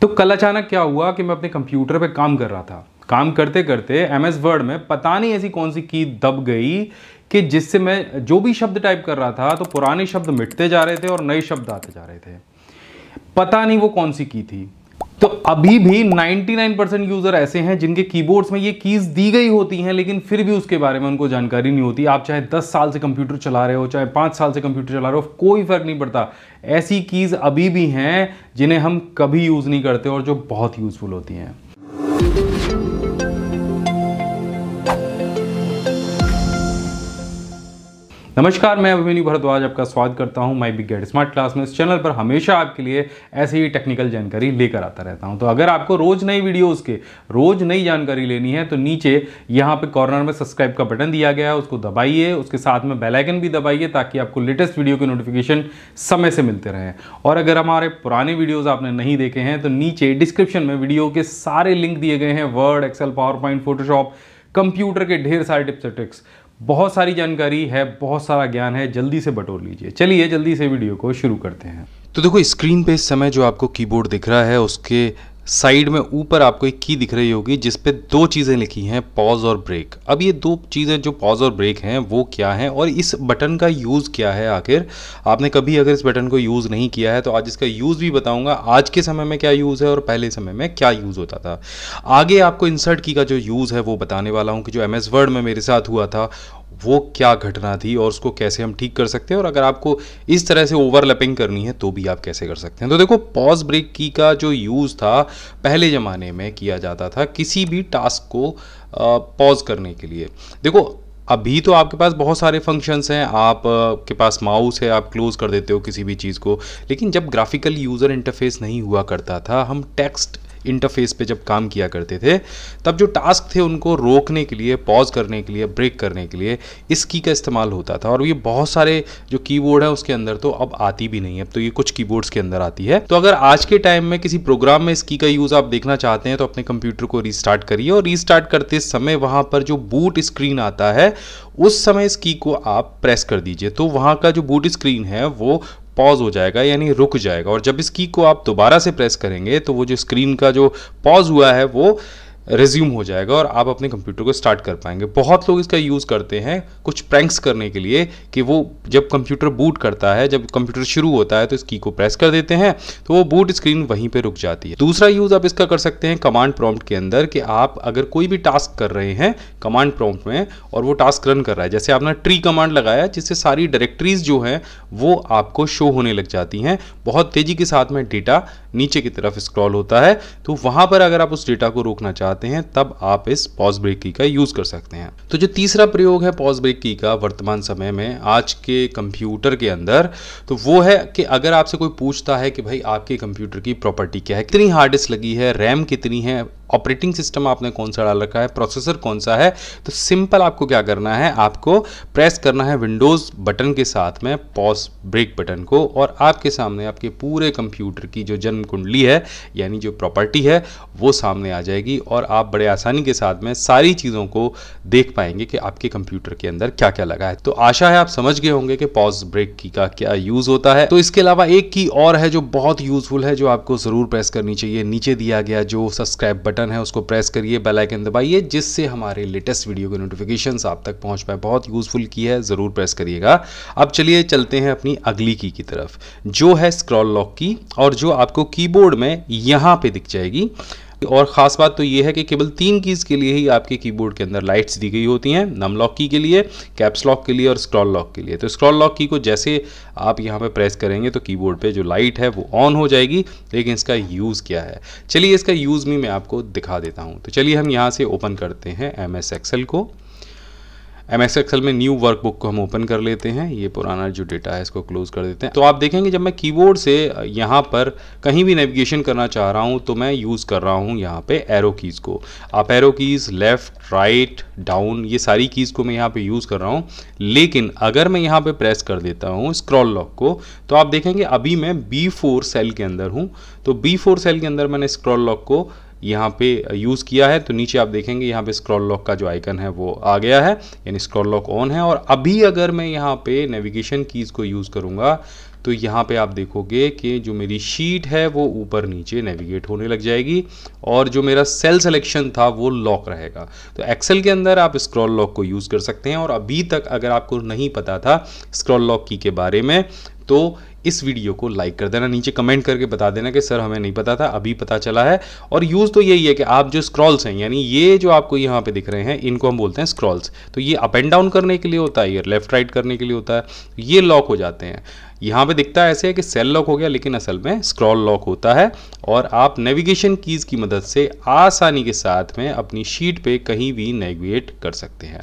तो कल अचानक क्या हुआ कि मैं अपने कंप्यूटर पे काम कर रहा था काम करते करते एम एस वर्ड में पता नहीं ऐसी कौन सी की दब गई कि जिससे मैं जो भी शब्द टाइप कर रहा था तो पुराने शब्द मिटते जा रहे थे और नए शब्द आते जा रहे थे पता नहीं वो कौन सी की थी तो अभी भी 99 परसेंट यूज़र ऐसे हैं जिनके कीबोर्ड्स में ये कीज़ दी गई होती हैं लेकिन फिर भी उसके बारे में उनको जानकारी नहीं होती आप चाहे 10 साल से कंप्यूटर चला रहे हो चाहे 5 साल से कंप्यूटर चला रहे हो कोई फ़र्क नहीं पड़ता ऐसी कीज़ अभी भी हैं जिन्हें हम कभी यूज़ नहीं करते और जो बहुत यूज़फुल होती हैं नमस्कार मैं अभिमन्यु भरद्वाज आपका स्वागत करता हूं my big gate smart class में इस चैनल पर हमेशा आपके लिए ऐसी ही टेक्निकल जानकारी लेकर आता रहता हूं तो अगर आपको रोज़ नई वीडियोस के रोज़ नई जानकारी लेनी है तो नीचे यहां पे कॉर्नर में सब्सक्राइब का बटन दिया गया है उसको दबाइए उसके साथ में बेलाइकन भी दबाइए ताकि आपको लेटेस्ट वीडियो के नोटिफिकेशन समय से मिलते रहें और अगर हमारे पुराने वीडियोज़ आपने नहीं देखे हैं तो नीचे डिस्क्रिप्शन में वीडियो के सारे लिंक दिए गए हैं word excel power point photoshop computer के ढेर सारे टिप्स और ट्रिक्स बहुत सारी जानकारी है बहुत सारा ज्ञान है जल्दी से बटोर लीजिए चलिए जल्दी से वीडियो को शुरू करते हैं तो देखो स्क्रीन पे इस समय जो आपको कीबोर्ड दिख रहा है उसके साइड में ऊपर आपको एक की दिख रही होगी जिस पे दो चीज़ें लिखी हैं पॉज और ब्रेक अब ये दो चीज़ें जो पॉज और ब्रेक हैं वो क्या हैं और इस बटन का यूज़ क्या है आखिर आपने कभी अगर इस बटन को यूज़ नहीं किया है तो आज इसका यूज़ भी बताऊंगा आज के समय में क्या यूज़ है और पहले समय में क्या यूज़ होता था आगे आपको इंसर्ट की का जो यूज़ है वो बताने वाला हूँ कि जो एम वर्ड में मेरे साथ हुआ था वो क्या घटना थी और उसको कैसे हम ठीक कर सकते हैं और अगर आपको इस तरह से ओवरलैपिंग करनी है तो भी आप कैसे कर सकते हैं तो देखो पॉज ब्रेक की का जो यूज़ था पहले ज़माने में किया जाता था किसी भी टास्क को पॉज करने के लिए देखो अभी तो आपके पास बहुत सारे फंक्शंस हैं आप के पास माउस है आप क्लोज़ कर देते हो किसी भी चीज़ को लेकिन जब ग्राफिकल यूज़र इंटरफेस नहीं हुआ करता था हम टेक्स्ट इंटरफेस पे जब काम किया करते थे तब जो टास्क थे उनको रोकने के लिए पॉज करने के लिए ब्रेक करने के लिए इस की का इस्तेमाल होता था और ये बहुत सारे जो कीबोर्ड है उसके अंदर तो अब आती भी नहीं है अब तो ये कुछ कीबोर्ड्स के अंदर आती है तो अगर आज के टाइम में किसी प्रोग्राम में इस की का यूज़ आप देखना चाहते हैं तो अपने कंप्यूटर को रिस्टार्ट करिए और रिस्टार्ट करते समय वहाँ पर जो बूट स्क्रीन आता है उस समय इस की को आप प्रेस कर दीजिए तो वहाँ का जो बूट स्क्रीन है वो पॉज हो जाएगा यानी रुक जाएगा और जब इस की को आप दोबारा से प्रेस करेंगे तो वो जो स्क्रीन का जो पॉज हुआ है वो रिज्यूम हो जाएगा और आप अपने कंप्यूटर को स्टार्ट कर पाएंगे बहुत लोग इसका यूज़ करते हैं कुछ प्रैंक्स करने के लिए कि वो जब कंप्यूटर बूट करता है जब कंप्यूटर शुरू होता है तो इस की को प्रेस कर देते हैं तो वो बूट स्क्रीन वहीं पर रुक जाती है दूसरा यूज़ आप इसका कर सकते हैं कमांड प्रॉम्प्ट के अंदर कि आप अगर कोई भी टास्क कर रहे हैं कमांड प्रॉम्प्ट में और वो टास्क रन कर रहा है जैसे आपने ट्री कमांड लगाया जिससे सारी डायरेक्टरीज जो हैं वो आपको शो होने लग जाती हैं बहुत तेज़ी के साथ में डेटा नीचे की तरफ स्क्रॉल होता है तो वहाँ पर अगर आप उस डेटा को रोकना चाहते चाहते हैं तब आप इस पॉज ब्रेक की का यूज़ कर सकते हैं तो जो तीसरा प्रयोग है पॉज ब्रेक की का वर्तमान समय में आज के कंप्यूटर के अंदर तो वो है कि अगर आपसे कोई पूछता है कि भाई आपके कंप्यूटर की प्रॉपर्टी क्या है कितनी हार्ड डिस्क लगी है रैम कितनी है ऑपरेटिंग सिस्टम आपने कौन सा डाल रखा है प्रोसेसर कौन सा है तो सिंपल आपको क्या करना है आपको प्रेस करना है विंडोज़ बटन के साथ में पॉज ब्रेक बटन को और आपके सामने आपके पूरे कंप्यूटर की जो जन्म कुंडली है यानी जो प्रॉपर्टी है वो सामने आ जाएगी और आप बड़े आसानी के साथ में सारी चीज़ों को देख पाएंगे कि आपके कंप्यूटर के अंदर क्या क्या लगा है तो आशा है आप समझ गए होंगे कि पॉज ब्रेक की का क्या यूज़ होता है तो इसके अलावा एक की और है जो बहुत यूज़फुल है जो आपको ज़रूर प्रेस करनी चाहिए नीचे दिया गया जो सब्सक्राइब बटन बटन है उसको प्रेस करिए बेल आइकन दबाइए जिससे हमारे लेटेस्ट वीडियो के नोटिफिकेशन आप तक पहुंच पाए बहुत यूज़फुल की है ज़रूर प्रेस करिएगा अब चलिए चलते हैं अपनी अगली की की तरफ जो है स्क्रॉल लॉक की और जो आपको कीबोर्ड में यहां पे दिख जाएगी और ख़ास बात तो ये है कि केवल तीन कीज़ के लिए ही आपके कीबोर्ड के अंदर लाइट्स दी गई होती हैं नम लॉक की के लिए कैप्स लॉक के लिए और स्क्रॉल लॉक के लिए तो स्क्रॉल लॉक की को जैसे आप यहाँ पर प्रेस करेंगे तो कीबोर्ड पे जो लाइट है वो ऑन हो जाएगी लेकिन इसका यूज़ क्या है चलिए इसका यूज़ भी मैं आपको दिखा देता हूँ तो चलिए हम यहाँ से ओपन करते हैं एम एस एक्सेल को एम एस एक्सएल में न्यू वर्कबुक को हम ओपन कर लेते हैं ये पुराना जो डेटा है इसको क्लोज कर देते हैं तो आप देखेंगे जब मैं कीबोर्ड से यहाँ पर कहीं भी नेविगेशन करना चाह रहा हूँ तो मैं यूज़ कर रहा हूँ यहाँ पे एरो कीज़ को आप arrow keys left right down ये सारी कीज़ को मैं यहाँ पे यूज़ कर रहा हूँ लेकिन अगर मैं यहाँ पर प्रेस कर देता हूँ स्क्रॉल लॉक को तो आप देखेंगे अभी मैं बी फोर सेल के अंदर हूँ तो बी फोर सेल के अंदर मैंने स्क्रॉल लॉक को यहाँ पे यूज़ किया है तो नीचे आप देखेंगे यहाँ पे स्क्रॉल लॉक का जो आइकन है वो आ गया है यानी स्क्रॉल लॉक ऑन है और अभी अगर मैं यहाँ पे नेविगेशन कीज़ को यूज़ करूँगा तो यहाँ पे आप देखोगे कि जो मेरी शीट है वो ऊपर नीचे नेविगेट होने लग जाएगी और जो मेरा सेल सिलेक्शन था वो लॉक रहेगा तो एक्सेल के अंदर आप स्क्रॉल लॉक को यूज़ कर सकते हैं और अभी तक अगर आपको नहीं पता था स्क्रॉल लॉक की के बारे में तो इस वीडियो को लाइक कर देना नीचे कमेंट करके बता देना कि सर हमें नहीं पता था अभी पता चला है और यूज़ तो यही है कि आप जो स्क्रॉल्स हैं यानी ये जो आपको यहाँ पे दिख रहे हैं इनको हम बोलते हैं स्क्रॉल्स तो ये अप एंड डाउन करने के लिए होता है ये लेफ्ट राइट करने के लिए होता है ये लॉक हो जाते हैं यहाँ पे दिखता है ऐसे है कि सेल लॉक हो गया लेकिन असल में स्क्रॉल लॉक होता है और आप नेविगेशन कीज़ की मदद से आसानी के साथ में अपनी शीट पे कहीं भी नेविगेट कर सकते हैं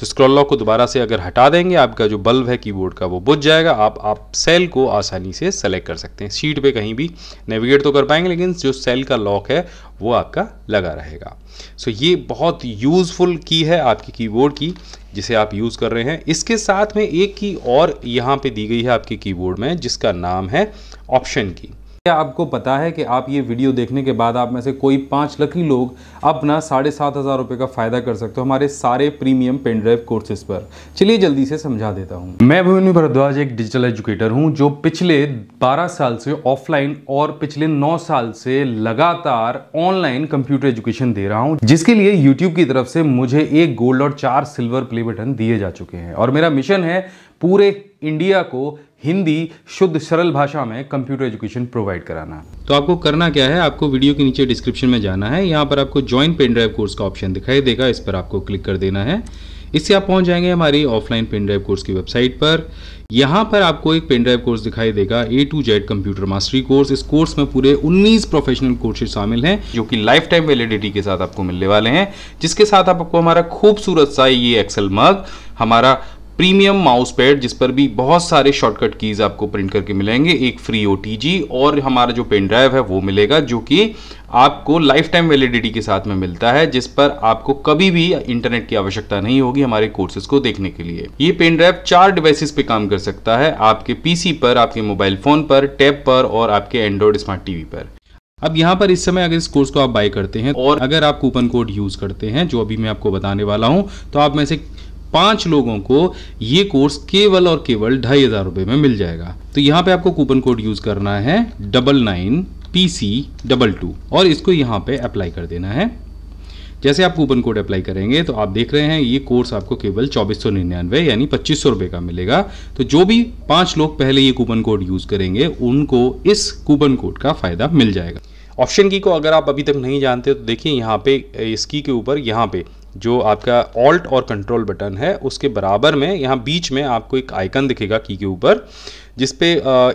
तो स्क्रॉल लॉक को दोबारा से अगर हटा देंगे आपका जो बल्ब है कीबोर्ड का वो बुझ जाएगा आप आप सेल को आसानी से सेलेक्ट कर सकते हैं शीट पर कहीं भी नेविगेट तो कर पाएंगे लेकिन जो सेल का लॉक है वो आपका लगा रहेगा सो ये बहुत यूज़फुल की है आपकी कीबोर्ड की जिसे आप यूज़ कर रहे हैं इसके साथ में एक की और यहाँ पे दी गई है आपके कीबोर्ड में जिसका नाम है ऑप्शन की क्या आपको पता है कि आप ये वीडियो देखने के बाद आप में से कोई पाँच लकी लोग अपना साढ़े सात हज़ार रुपये का फ़ायदा कर सकते हो हमारे सारे प्रीमियम पेन ड्राइव कोर्सेज पर चलिए जल्दी से समझा देता हूँ मैं भूमि भारद्वाज एक डिजिटल एजुकेटर हूँ जो पिछले बारह साल से ऑफलाइन और पिछले नौ साल से लगातार ऑनलाइन कंप्यूटर एजुकेशन दे रहा हूँ जिसके लिए यूट्यूब की तरफ से मुझे एक गोल्ड और चार सिल्वर प्ले बटन दिए जा चुके हैं और मेरा मिशन है पूरे इंडिया को हिंदी शुद्ध सरल भाषा में कंप्यूटर एजुकेशन प्रोवाइड कराना तो आपको करना क्या है आपको वीडियो के नीचे डिस्क्रिप्शन में जाना है यहाँ पर आपको ज्वाइन पेन ड्राइव कोर्स का ऑप्शन दिखाई देगा इस पर आपको क्लिक कर देना है इससे आप पहुंच जाएंगे हमारी ऑफलाइन पेन ड्राइव कोर्स की वेबसाइट पर यहाँ पर आपको एक पेन ड्राइव कोर्स दिखाई देगा A to Z computer mastery course इस कोर्स में पूरे 19 प्रोफेशनल कोर्सेज शामिल हैं जो कि लाइफ टाइम वैलिडिटी के साथ आपको मिलने वाले हैं जिसके साथ आपको हमारा खूबसूरत सा ये एक्सेल मग हमारा प्रीमियम माउस पैड जिस पर भी बहुत सारे शॉर्टकट कीज आपको प्रिंट करके मिलेंगे एक फ्री ओ और हमारा जो पेन ड्राइव है वो मिलेगा जो कि आपको लाइफ टाइम वैलिडिटी के साथ में मिलता है जिस पर आपको कभी भी इंटरनेट की आवश्यकता नहीं होगी हमारे कोर्सेज को देखने के लिए ये पेन ड्राइव चार डिवाइसेस पे काम कर सकता है आपके पीसी पर आपके मोबाइल फोन पर टैब पर और आपके एंड्रॉयड स्मार्ट टीवी पर अब यहाँ पर इस समय अगर इस कोर्स को आप बाय करते हैं और अगर आप कूपन कोड यूज करते हैं जो अभी मैं आपको बताने वाला हूँ तो आप में से पांच लोगों को ये कोर्स केवल और केवल ढाई हजार रुपए में मिल जाएगा तो यहाँ पे आपको कूपन कोड यूज करना है double nine P C double two और इसको यहाँ पे अप्लाई कर देना है जैसे आप कूपन कोड अप्लाई करेंगे तो आप देख रहे हैं ये कोर्स आपको केवल चौबीस सौ निन्यानवे यानी पच्चीस सौ रुपये का मिलेगा तो जो भी पांच लोग पहले ये कूपन कोड यूज़ करेंगे उनको इस कूपन कोड का फ़ायदा मिल जाएगा ऑप्शन की को अगर आप अभी तक नहीं जानते तो देखिए यहाँ पे इसकी के ऊपर यहाँ पे जो आपका ऑल्ट और कंट्रोल बटन है उसके बराबर में यहाँ बीच में आपको एक आइकन दिखेगा की के ऊपर जिसपे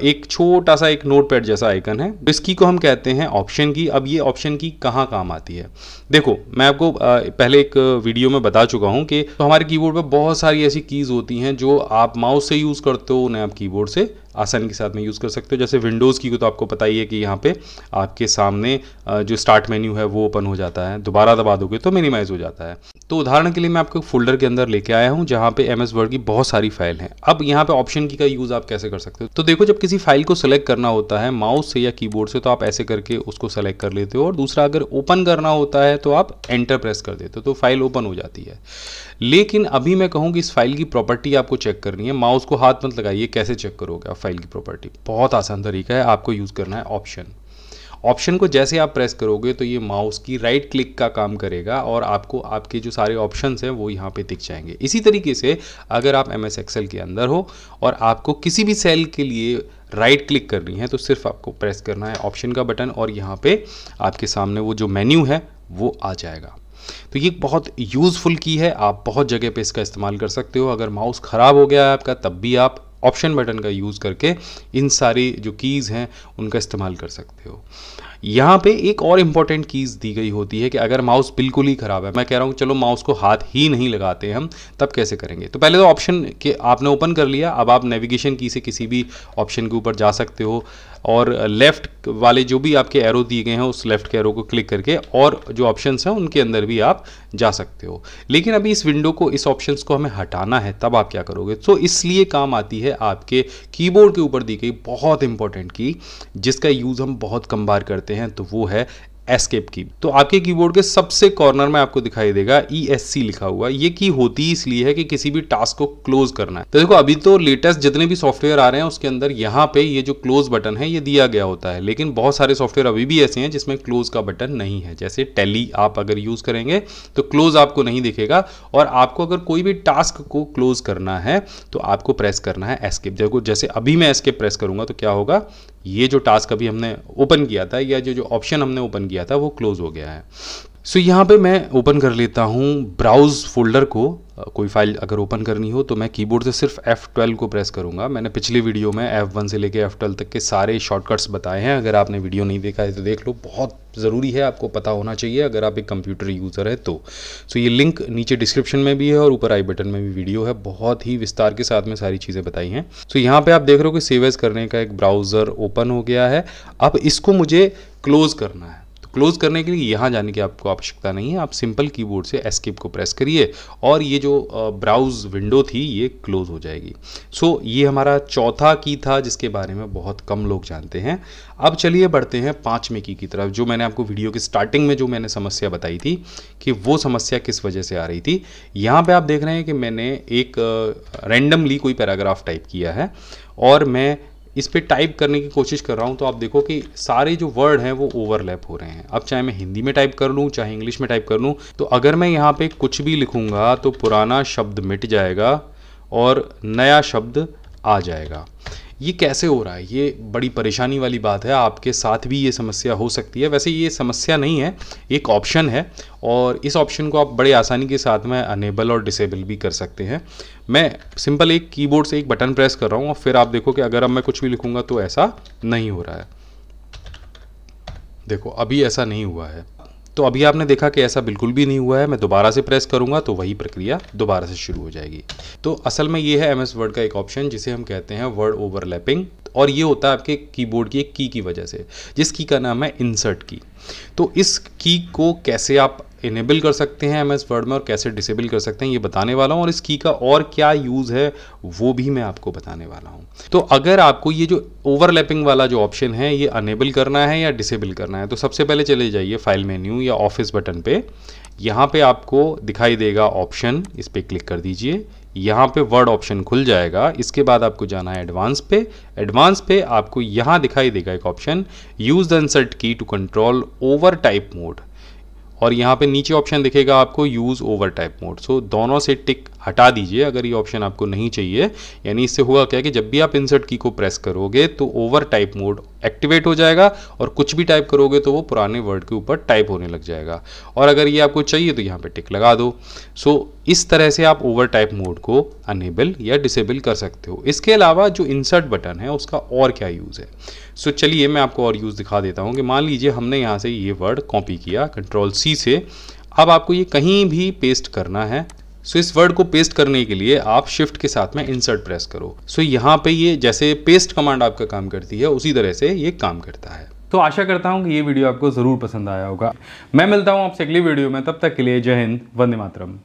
एक छोटा सा एक नोट पैड जैसा आइकन है तो इस की को हम कहते हैं ऑप्शन की अब ये ऑप्शन की कहाँ काम आती है देखो मैं आपको पहले एक वीडियो में बता चुका हूँ कि तो हमारे कीबोर्ड पर बहुत सारी ऐसी कीज़ होती हैं जो आप माउस से यूज़ करते हो उन्हें आप कीबोर्ड से आसानी के साथ में यूज़ कर सकते हो जैसे विंडोज़ की को तो आपको पता ही है कि यहाँ पे आपके सामने जो स्टार्ट मेन्यू है वो ओपन हो जाता है दोबारा दबा दोगे तो मिनिमाइज़ हो जाता है तो उदाहरण के लिए मैं आपको फोल्डर के अंदर लेके आया हूँ जहाँ पे एम एस वर्ड की बहुत सारी फाइल हैं अब यहाँ पे ऑप्शन की का यूज़ आप कैसे कर सकते हो तो देखो जब किसी फाइल को सेलेक्ट करना होता है माउस से या कीबोर्ड से तो आप ऐसे करके उसको सेलेक्ट कर लेते हो और दूसरा अगर ओपन करना होता है तो आप एंटर प्रेस कर देते हो तो फाइल ओपन हो जाती है लेकिन अभी मैं कहूँ कि इस फाइल की प्रॉपर्टी आपको चेक करनी है माउस को हाथ मत लगाइए कैसे चेक करोगे फाइल की प्रॉपर्टी बहुत आसान तरीका है आपको यूज़ करना है ऑप्शन ऑप्शन को जैसे आप प्रेस करोगे तो ये माउस की राइट क्लिक का काम करेगा और आपको आपके जो सारे ऑप्शन हैं वो यहाँ पे दिख जाएंगे इसी तरीके से अगर आप एम एस एक्सेल के अंदर हो और आपको किसी भी सेल के लिए राइट क्लिक करनी है तो सिर्फ आपको प्रेस करना है ऑप्शन का बटन और यहाँ पे आपके सामने वो जो मेन्यू है वो आ जाएगा तो ये बहुत यूज़फुल की है आप बहुत जगह पे इसका इस्तेमाल कर सकते हो अगर माउस ख़राब हो गया है आपका तब भी आप ऑप्शन बटन का यूज़ करके इन सारी जो कीज़ हैं उनका इस्तेमाल कर सकते हो यहाँ पे एक और इम्पॉर्टेंट कीज़ दी गई होती है कि अगर माउस बिल्कुल ही ख़राब है मैं कह रहा हूँ चलो माउस को हाथ ही नहीं लगाते हम तब कैसे करेंगे तो पहले तो ऑप्शन के आपने ओपन कर लिया अब आप नेविगेशन की से किसी भी ऑप्शन के ऊपर जा सकते हो और लेफ़्ट वाले जो भी आपके एरो दिए गए हैं उस लेफ़्ट के एरो को क्लिक करके और जो ऑप्शन हैं उनके अंदर भी आप जा सकते हो लेकिन अभी इस विंडो को इस ऑप्शन को हमें हटाना है तब आप क्या करोगे तो इसलिए काम आती है आपके कीबोर्ड के ऊपर दी गई बहुत इंपॉर्टेंट की जिसका यूज़ हम बहुत कम बार करते हैं तो वो है एस्केप की तो आपके कीबोर्ड के सबसे कॉर्नर में आपको दिखाई देगा ई एस सी लिखा हुआ ये की होती इसलिए है कि किसी भी टास्क को क्लोज करना है तो देखो अभी तो लेटेस्ट जितने भी सॉफ्टवेयर आ रहे हैं उसके अंदर यहाँ पे ये जो क्लोज बटन है ये दिया गया होता है लेकिन बहुत सारे सॉफ्टवेयर अभी भी ऐसे हैं जिसमें क्लोज का बटन नहीं है जैसे टेली आप अगर यूज करेंगे तो क्लोज आपको नहीं दिखेगा और आपको अगर कोई भी टास्क को क्लोज करना है तो आपको प्रेस करना है एस्केप देखो जैसे अभी मैं एस्केप प्रेस करूंगा तो क्या होगा ये जो टास्क अभी हमने ओपन किया था या जो जो ऑप्शन हमने ओपन किया था वो क्लोज़ हो गया है सो so, यहाँ पे मैं ओपन कर लेता हूँ ब्राउज़ फोल्डर को कोई फाइल अगर ओपन करनी हो तो मैं कीबोर्ड से सिर्फ F12 को प्रेस करूँगा मैंने पिछली वीडियो में F1 से लेके F12 तक के सारे शॉर्टकट्स बताए हैं अगर आपने वीडियो नहीं देखा है तो देख लो बहुत ज़रूरी है आपको पता होना चाहिए अगर आप एक कंप्यूटर यूज़र है तो सो so, ये लिंक नीचे डिस्क्रिप्शन में भी है और ऊपर आई बटन में भी वीडियो है बहुत ही विस्तार के साथ में सारी चीज़ें बताई हैं सो so, यहाँ पर आप देख रहे हो कि सेवेज करने का एक ब्राउज़र ओपन हो गया है अब इसको मुझे क्लोज़ करना है क्लोज़ करने के लिए यहाँ जाने की आपको आवश्यकता नहीं है आप सिंपल कीबोर्ड से एस्केप को प्रेस करिए और ये जो ब्राउज़ विंडो थी ये क्लोज़ हो जाएगी सो so, ये हमारा चौथा की था जिसके बारे में बहुत कम लोग जानते हैं अब चलिए बढ़ते हैं पाँचवें की की तरफ जो मैंने आपको वीडियो के स्टार्टिंग में जो मैंने समस्या बताई थी कि वो समस्या किस वजह से आ रही थी यहाँ पे आप देख रहे हैं कि मैंने एक रेंडमली कोई पैराग्राफ टाइप किया है और मैं इस पर टाइप करने की कोशिश कर रहा हूँ तो आप देखो कि सारे जो वर्ड हैं वो ओवरलैप हो रहे हैं अब चाहे मैं हिंदी में टाइप कर लूँ चाहे इंग्लिश में टाइप कर लूँ तो अगर मैं यहाँ पे कुछ भी लिखूँगा तो पुराना शब्द मिट जाएगा और नया शब्द आ जाएगा ये कैसे हो रहा है ये बड़ी परेशानी वाली बात है आपके साथ भी ये समस्या हो सकती है वैसे ये समस्या नहीं है एक ऑप्शन है और इस ऑप्शन को आप बड़े आसानी के साथ में अनेबल और डिसेबल भी कर सकते हैं मैं सिंपल एक कीबोर्ड से एक बटन प्रेस कर रहा हूँ और फिर आप देखो कि अगर अब मैं कुछ भी लिखूंगा तो ऐसा नहीं हो रहा है देखो अभी ऐसा नहीं हुआ है तो अभी आपने देखा कि ऐसा बिल्कुल भी नहीं हुआ है मैं दोबारा से प्रेस करूंगा तो वही प्रक्रिया दोबारा से शुरू हो जाएगी तो असल में ये है एमएस वर्ड का एक ऑप्शन जिसे हम कहते हैं वर्ड ओवरलैपिंग और ये होता है आपके कीबोर्ड की एक की की वजह से जिस की का नाम है इंसर्ट की तो इस की को कैसे आप इनेबल कर सकते हैं एम एस वर्ड में और कैसे डिसेबल कर सकते हैं ये बताने वाला हूँ और इस की का और क्या यूज़ है वो भी मैं आपको बताने वाला हूँ तो अगर आपको ये जो ओवरलैपिंग वाला जो ऑप्शन है ये अनेबल करना है या डिसेबल करना है तो सबसे पहले चले जाइए फाइल मेन्यू या ऑफिस बटन पे यहाँ पे आपको दिखाई देगा ऑप्शन इस पर क्लिक कर दीजिए यहाँ पे वर्ड ऑप्शन खुल जाएगा इसके बाद आपको जाना है एडवांस पे एडवांस पे आपको यहाँ दिखाई देगा एक option use the insert key to control overtype mode और यहाँ पे नीचे ऑप्शन दिखेगा आपको use overtype mode so दोनों से टिक हटा दीजिए अगर ये ऑप्शन आपको नहीं चाहिए यानी इससे हुआ क्या कि जब भी आप इंसर्ट की को प्रेस करोगे तो ओवर टाइप मोड एक्टिवेट हो जाएगा और कुछ भी टाइप करोगे तो वो पुराने वर्ड के ऊपर टाइप होने लग जाएगा और अगर ये आपको चाहिए तो यहाँ पे टिक लगा दो सो so, इस तरह से आप ओवर टाइप मोड को अनेबल या डिसेबल कर सकते हो इसके अलावा जो इंसर्ट बटन है उसका और क्या यूज़ है सो so, चलिए मैं आपको और यूज़ दिखा देता हूँ कि मान लीजिए हमने यहाँ से ये वर्ड कॉपी किया कंट्रोल सी से अब आपको ये कहीं भी पेस्ट करना है सो इस वर्ड को पेस्ट करने के लिए आप शिफ्ट के साथ में इंसर्ट प्रेस करो सो यहाँ पे ये जैसे पेस्ट कमांड आपका काम करती है उसी तरह से ये काम करता है तो आशा करता हूँ कि ये वीडियो आपको ज़रूर पसंद आया होगा मैं मिलता हूँ आपसे अगली वीडियो में तब तक के लिए जय हिंद वंदे मातरम